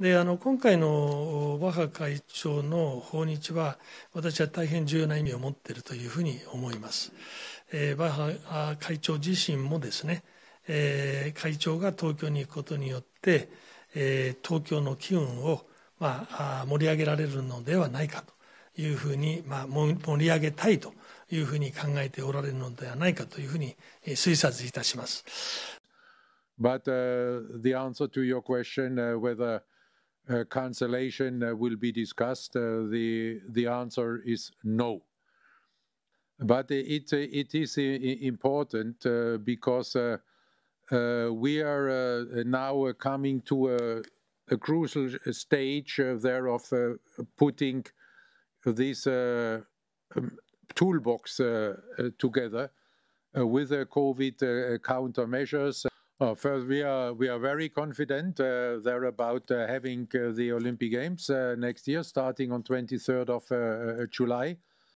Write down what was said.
であの今回のバッハ会長の訪日は私は大変重要な意味を持っているというふうに思います、えー、バッハ会長自身もですね、えー、会長が東京に行くことによって、えー、東京の機運を、まあ、盛り上げられるのではないかというふうに、まあ、盛り上げたいというふうに考えておられるのではないかというふうに推察いたします。But、uh, the answer to your question、uh, whether Uh, cancellation uh, will be discussed, uh, the, the answer is no. But it, it is important because we are now coming to a, a crucial stage there of putting this um, toolbox together with the COVID countermeasures. Well, oh, first, we are we are very confident uh, there about uh, having uh, the Olympic Games uh, next year, starting on 23rd of uh, uh, July.